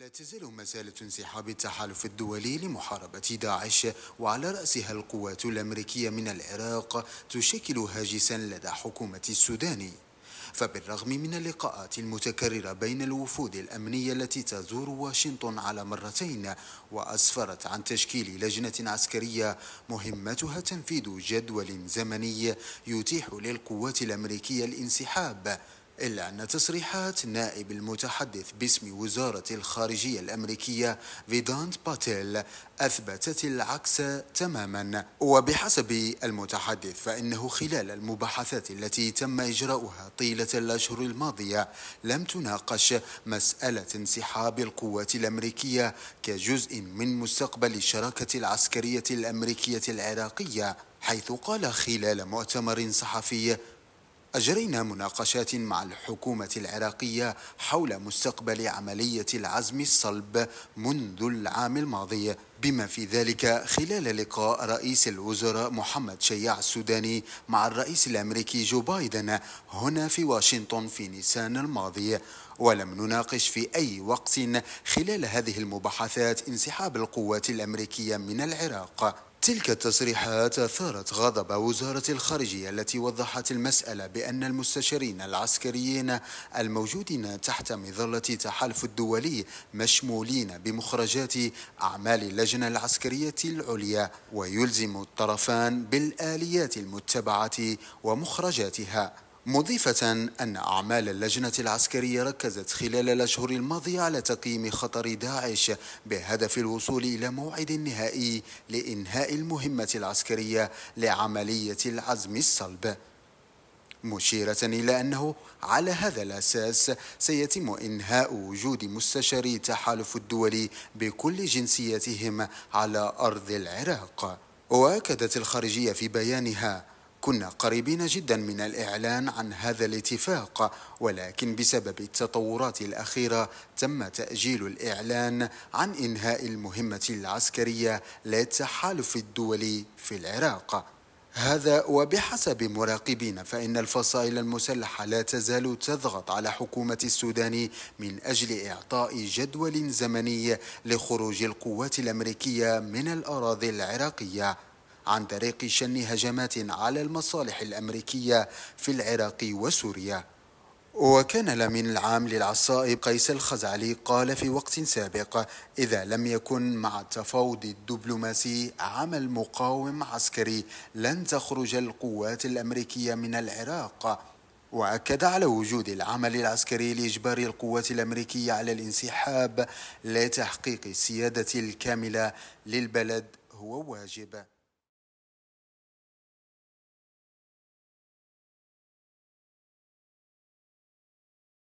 لا تزال مسألة انسحاب التحالف الدولي لمحاربة داعش وعلى رأسها القوات الأمريكية من العراق تشكل هاجسا لدى حكومة السوداني فبالرغم من اللقاءات المتكررة بين الوفود الأمنية التي تزور واشنطن على مرتين وأسفرت عن تشكيل لجنة عسكرية مهمتها تنفيذ جدول زمني يتيح للقوات الأمريكية الانسحاب إلا أن تصريحات نائب المتحدث باسم وزارة الخارجية الأمريكية فيدانت باتيل أثبتت العكس تماما وبحسب المتحدث فإنه خلال المباحثات التي تم إجراؤها طيلة الأشهر الماضية لم تناقش مسألة انسحاب القوات الأمريكية كجزء من مستقبل الشراكة العسكرية الأمريكية العراقية حيث قال خلال مؤتمر صحفي أجرينا مناقشات مع الحكومة العراقية حول مستقبل عملية العزم الصلب منذ العام الماضي بما في ذلك خلال لقاء رئيس الوزراء محمد شياع السوداني مع الرئيس الأمريكي جو بايدن هنا في واشنطن في نيسان الماضي ولم نناقش في أي وقت خلال هذه المباحثات انسحاب القوات الأمريكية من العراق تلك التصريحات أثارت غضب وزارة الخارجية التي وضحت المسألة بأن المستشارين العسكريين الموجودين تحت مظلة التحالف الدولي مشمولين بمخرجات أعمال اللجنة العسكرية العليا ويلزم الطرفان بالآليات المتبعة ومخرجاتها مضيفة أن أعمال اللجنة العسكرية ركزت خلال الأشهر الماضية على تقييم خطر داعش بهدف الوصول إلى موعد نهائي لإنهاء المهمة العسكرية لعملية العزم الصلب مشيرة إلى أنه على هذا الأساس سيتم إنهاء وجود مستشاري تحالف الدولي بكل جنسيتهم على أرض العراق وأكدت الخارجية في بيانها كنا قريبين جدا من الإعلان عن هذا الاتفاق ولكن بسبب التطورات الأخيرة تم تأجيل الإعلان عن إنهاء المهمة العسكرية للتحالف الدولي في العراق هذا وبحسب مراقبين فإن الفصائل المسلحة لا تزال تضغط على حكومة السودان من أجل إعطاء جدول زمني لخروج القوات الأمريكية من الأراضي العراقية عن طريق شن هجمات على المصالح الأمريكية في العراق وسوريا وكان الأمين العام للعصائب قيس الخزعلي قال في وقت سابق إذا لم يكن مع التفاوض الدبلوماسي عمل مقاوم عسكري لن تخرج القوات الأمريكية من العراق وأكد على وجود العمل العسكري لإجبار القوات الأمريكية على الانسحاب لتحقيق السيادة الكاملة للبلد هو واجب